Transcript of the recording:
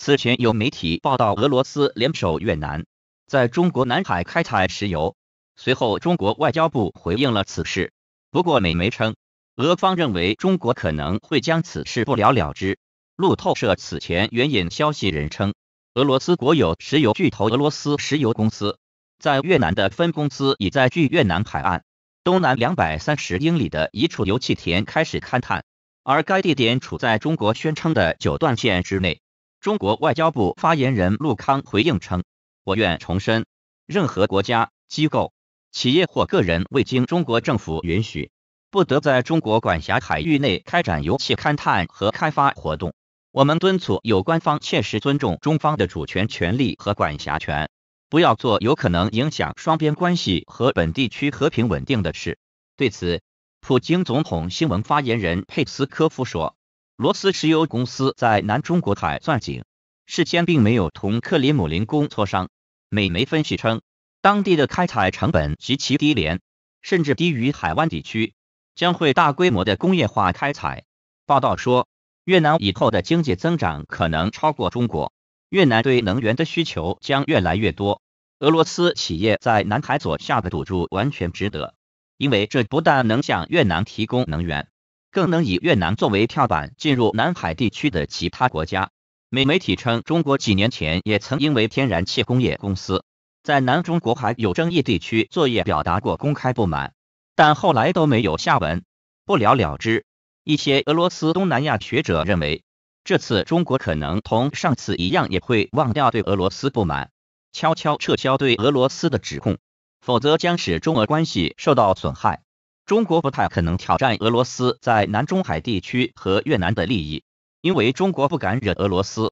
此前有媒体报道，俄罗斯联手越南在中国南海开采石油。随后，中国外交部回应了此事。不过，美媒称，俄方认为中国可能会将此事不了了之。路透社此前援引消息人称，俄罗斯国有石油巨头俄罗斯石油公司在越南的分公司已在距越南海岸东南两百三十英里的一处油气田开始勘探，而该地点处在中国宣称的九段线之内。中国外交部发言人陆康回应称：“我愿重申，任何国家、机构、企业或个人未经中国政府允许，不得在中国管辖海域内开展油气勘探和开发活动。我们敦促有关方切实尊重中方的主权权利和管辖权，不要做有可能影响双边关系和本地区和平稳定的事。”对此，普京总统新闻发言人佩斯科夫说。罗斯石油公司在南中国海钻井，事先并没有同克里姆林宫磋商。美媒分析称，当地的开采成本极其低廉，甚至低于海湾地区，将会大规模的工业化开采。报道说，越南以后的经济增长可能超过中国，越南对能源的需求将越来越多。俄罗斯企业在南海左下的赌注完全值得，因为这不但能向越南提供能源。更能以越南作为跳板进入南海地区的其他国家。美媒体称，中国几年前也曾因为天然气工业公司在南中国海有争议地区作业，表达过公开不满，但后来都没有下文，不了了之。一些俄罗斯东南亚学者认为，这次中国可能同上次一样，也会忘掉对俄罗斯不满，悄悄撤销对俄罗斯的指控，否则将使中俄关系受到损害。中国不太可能挑战俄罗斯在南中海地区和越南的利益，因为中国不敢惹俄罗斯。